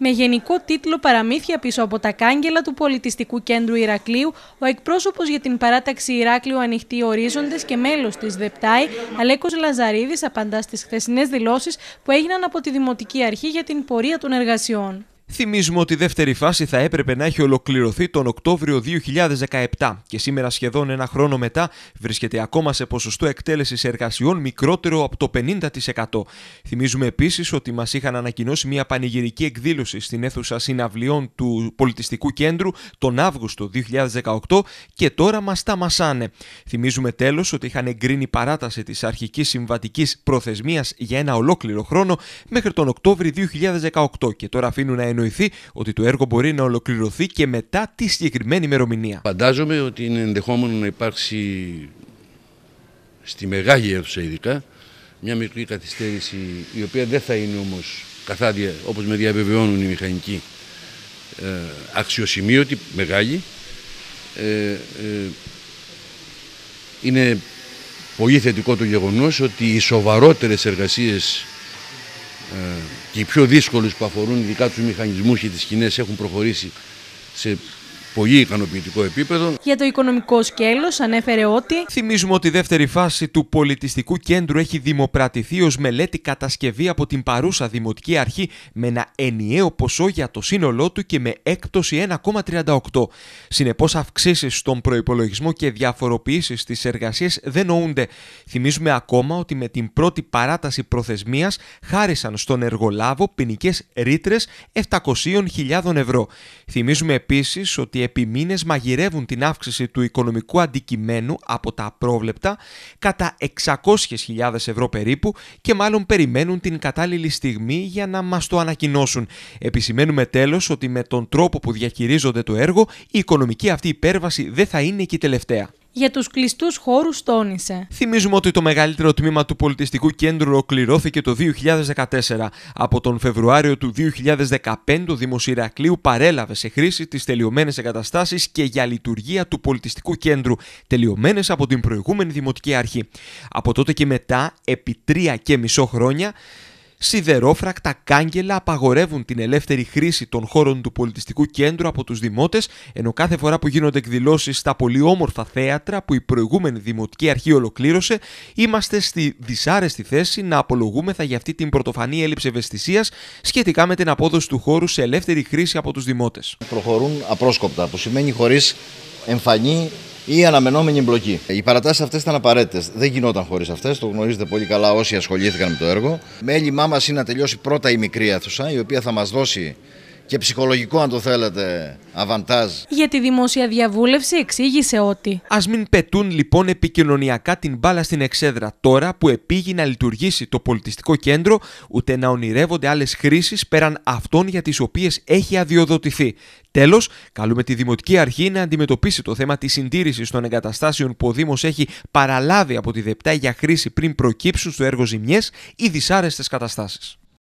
Με γενικό τίτλο Παραμύθια πίσω από τα κάγκελα του Πολιτιστικού Κέντρου Ηρακλείου, ο εκπρόσωπος για την παράταξη Ηράκλειου «Ανοιχτή Ορίζοντες και μέλος της ΔΕΠΤΑΗ, Αλέκος Λαζαρίδης, απαντά στις χθεσινές δηλώσεις που έγιναν από τη Δημοτική Αρχή για την πορεία των εργασιών. Θυμίζουμε ότι η δεύτερη φάση θα έπρεπε να έχει ολοκληρωθεί τον Οκτώβριο 2017 και σήμερα σχεδόν ένα χρόνο μετά βρίσκεται ακόμα σε ποσοστό εκτέλεσης εργασιών μικρότερο από το 50%. Θυμίζουμε επίσης ότι μας είχαν ανακοινώσει μια πανηγυρική εκδήλωση στην αίθουσα συναυλιών του Πολιτιστικού Κέντρου τον Αύγουστο 2018 και τώρα μας τα μασάνε. Θυμίζουμε τέλος ότι είχαν εγκρίνει παράταση της αρχικής συμβατικής προθεσμίας για ένα ολόκληρο χρόνο μέχρι τον Οκτώβριο 2018 και τώρα αφήνουν να ότι το έργο μπορεί να ολοκληρωθεί και μετά τη συγκεκριμένη ημερομηνία. Φαντάζομαι ότι είναι ενδεχόμενο να υπάρξει στη μεγάλη αίθουσα ειδικά μια μικρή καθυστέρηση η οποία δεν θα είναι όμως καθάδια όπως με διαβεβαιώνουν οι μηχανικοί ε, αξιοσημείωτη, μεγάλη. Ε, ε, είναι πολύ θετικό το γεγονός ότι οι σοβαρότερες εργασίες ε, και οι πιο δύσκολες που αφορούν ειδικά τους μηχανισμούς και τις σκηνές έχουν προχωρήσει σε πολύ ικανοποιητικό επίπεδο. Για το οικονομικό σκέλος, ανέφερε ότι... Θυμίζουμε ότι η δεύτερη φάση του πολιτιστικού κέντρου έχει δημοπρατηθεί ως μελέτη κατασκευή από την παρούσα Δημοτική Αρχή με ένα ενιαίο ποσό για το σύνολό του και με έκπτωση 1,38. Συνεπώς αυξήσεις στον προπολογισμό και διαφοροποιήσεις στις εργασίες δεν νοούνται. Θυμίζουμε ακόμα ότι με την πρώτη παράταση προθεσμίας χάρισαν στον εργολάβο ποινικές ρήτρες 700.000 ευρώ. Θυμίζουμε επίσης ότι επί μήνες μαγειρεύουν την αύξηση του οικονομικού αντικειμένου από τα απρόβλεπτα κατά 600.000 ευρώ περίπου και μάλλον περιμένουν την κατάλληλη στιγμή για να μας το ανακοινώσουν. Επισημαίνουμε τέλος ότι με τον τρόπο που διαχειρίζονται το έργο η οικονομική αυτή υπέρβαση δεν θα είναι και η τελευταία για τους κλειστούς χώρους τόνισε. Θυμίζουμε ότι το μεγαλύτερο τμήμα του πολιτιστικού κέντρου ολοκληρώθηκε το 2014. Από τον Φεβρουάριο του 2015 ...ο Δήμος Ηρακλείου παρέλαβε σε χρήση τις τελειωμένες εγκαταστάσεις και για λειτουργία του πολιτιστικού κέντρου, τελειωμένες από την προηγούμενη Δημοτική Αρχή. Από τότε και μετά, επί τρία και μισό χρόνια, Σιδερόφρακτα κάγκελα απαγορεύουν την ελεύθερη χρήση των χώρων του πολιτιστικού κέντρου από τους δημότες, ενώ κάθε φορά που γίνονται εκδηλώσεις στα πολύ όμορφα θέατρα που η προηγούμενη Δημοτική Αρχή ολοκλήρωσε, είμαστε στη δυσάρεστη θέση να απολογούμεθα για αυτή την πρωτοφανή έλλειψη ευαισθησίας σχετικά με την απόδοση του χώρου σε ελεύθερη χρήση από τους δημότες. Προχωρούν απρόσκοπτα, που σημαίνει χωρίς εμφανή ή αναμενόμενη εμπλοκή. Οι παρατάσεις αυτές ήταν απαραίτητες. Δεν γινόταν χωρίς αυτές, το γνωρίζετε πολύ καλά όσοι ασχολήθηκαν με το έργο. Μέλημά μας είναι να τελειώσει πρώτα η μικρή αίθουσα, η οποία θα μας δώσει και ψυχολογικό, αν το θέλετε, αβαντάζ. Για τη δημόσια διαβούλευση εξήγησε ότι. Ας μην πετούν λοιπόν επικοινωνιακά την μπάλα στην εξέδρα τώρα που επήγει να λειτουργήσει το πολιτιστικό κέντρο, ούτε να ονειρεύονται άλλες χρήσεις πέραν αυτών για τις οποίες έχει αδειοδοτηθεί. Τέλος, καλούμε τη Δημοτική Αρχή να αντιμετωπίσει το θέμα της συντήρησης των εγκαταστάσεων που ο Δήμος έχει παραλάβει από τη ΔΕΠΤΑ για χρήση πριν προκύψουν στο έργο ζημιές ή δυσάρεστες καταστάσεις.